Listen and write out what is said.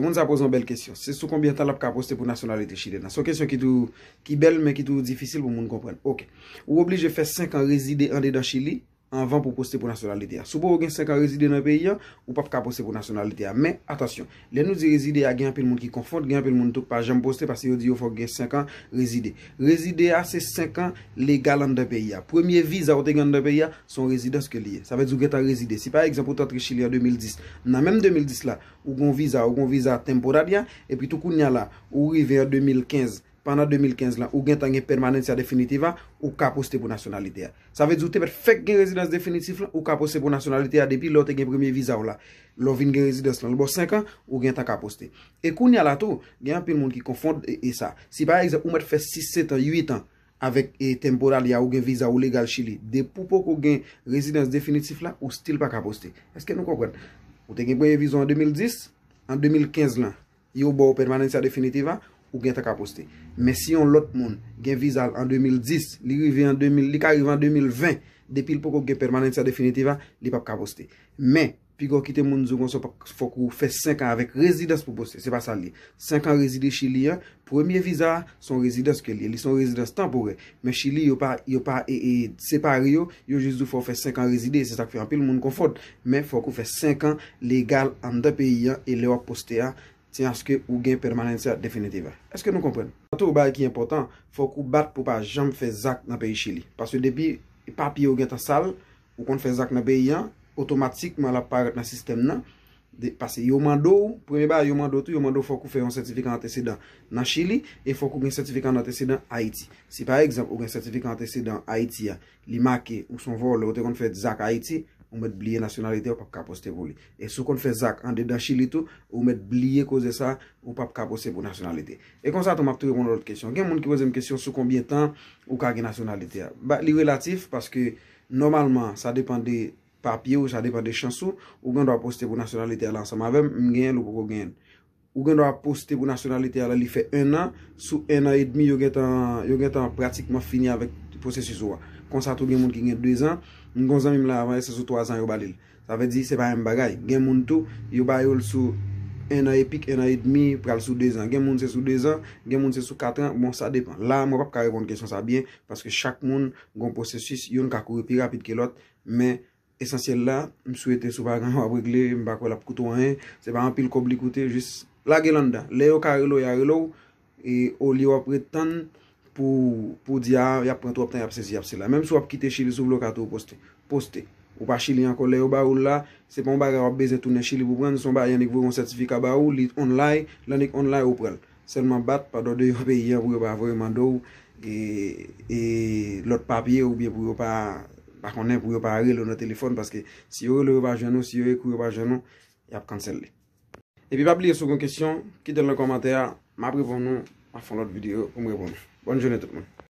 Moun z apos an bel kesyon, se sou konbyen talap ka aposte pou nasyonalite chile nan? So kesyon ki bel men ki tou difisil pou moun kompren. Ok, ou obli je fe 5 an rezide ande dan chile? an van pou poste pou nasyonalite a. Sou pou ou gen 5 an rezide nan peyi a, ou pap ka poste pou nasyonalite a. Men, atasyon, le nou di rezide a gen apel moun ki konfond, gen apel moun tout pa jen poste, pasi ou di ou fok gen 5 an rezide. Rezide a se 5 an, le galan nan peyi a. Premier vize a ou te gen nan peyi a, son rezide aske liye. Sa ve djouget a rezide. Si pa ekzampou tatri chile a 2010, nan men 2010 la, ou gon vize a, ou gon vize a temporad ya, epi tou koun ya la, ou river 2015, pandan 2015 lan, ou gen tan gen permanensia definitiva, ou kaposte pou nasyonalite a. Sa ve djoute, bet fèk gen rezidans definitif lan, ou kaposte pou nasyonalite a, depi lò te gen premier vizan ou la. Lò vin gen rezidans lan, lò bo 5 an, ou gen tan kaposte. E koun ya lato, gen apil moun ki konfonde e sa. Si ba ek zè ou met fè 6, 7 an, 8 an, avèk e temporal ya ou gen vizan ou legal chili, de pou pou kon gen rezidans definitif la, ou stil pa kaposte. Eske nou konwen, ou te gen premier vizan an 2010, an 2015 lan, yo bo permanensia definitiva, ou gen ta ka poste. Men si yon lot moun gen vizal an 2010, li ka rive an 2020, depil pou kon gen permanentsia definitiva, li pap ka poste. Men, pi kon kite moun zou kon se fokou fè 5 an avèk rezidans pou poste, se pa sa li. 5 an rezidans chili ya, premier vizal, son rezidans ke li. Li son rezidans tempore. Men chili yon pa e, e, se par yo, yon jizou fò fè 5 an rezidans, se tak fè an pil moun kon fòd. Men fò kou fè 5 an legal an da peyi ya, e lè wak poste ya, ti anske ou gen permanentsia definitiva. Eske nou kompren? Mato ou bay ki important, fok ou bat pou pa jom fe zak nan peyi chili. Pase depi, papi ou gen ta sal, ou kon fe zak nan peyi yan, otomatikman la paret nan sistem nan. Pase yon mandou, preme bay yon mandou tou, yon mandou fok ou fe yon sertifikan antecedant nan chili, e fok ou gen sertifikan antecedant Haiti. Si par exemple ou gen sertifikan antecedant Haiti, li make ou son vol ou te kon fe zak Haiti, ou met bliye nasyonalite ou pap ka poste pou li. E sou kon fè zak an de dashi li tou, ou met bliye koze sa, ou pap ka poste pou nasyonalite. E konsa tou mak tou yon lout kèsyon. Gen moun ki wazem kèsyon sou konbien tan ou kage nasyonalite a. Ba li relatif, paske normalman sa depan de papye ou sa depan de chansou, ou gen do a poste pou nasyonalite a la ansama ve, mgen loupoko gen. Ou gen do a poste pou nasyonalite a la li fè en nan, sou en nan et demi yo gen tan pratikman fini avèk posè si sou a. Konsa tou gen moun ki gen dwe zan, Mwen kon zan mwen la avan e se sou 300 euro balil. Sa ve di se pa yon bagay. Gen moun tou, yon ba yon sou 1 an e pik, 1 an e demi, pral sou 2 an. Gen moun se sou 2 an, gen moun se sou 4 an, bon sa depan. La mwen pa pa ka repond kesyon sa byen. Paske chak moun gon prosesis, yon ka koure pi rapid ke lot. Men esensyel la, mwen sou ete sou pa yon wap regle, mwen bak wala pou koutou anen. Se pa an pil kobli koute, jist la gen landan. Le yo ka relo, ya relo, e yo li wap retan. pou di a, ah, yap prentop ten, yap sezi, yap se la. Mem sou ap kite chili sou blokato ou poste. Poste. Ou pa chili yankole, ou ba ou la, se pon ba re ap beze toune chili pou pren, sou ba yannik voun certifika ba ou, li online, lannik online ou prel. Selman bat, pa do de yon peyi, yon pou yon pa avoye mandou, e, e lot papye ou biye pou yon pa bakonè pou yon pa aril ou nan telefon, paske si yon yon yon pa jenou, si yon yon yon pou yon pa jenou, yap kanselle. E pi pa pli yon sou kon kestyon, ki den lè komantè, ma privon nou, Ma fon lot videyo, omre bonj. Bon jounet toutman.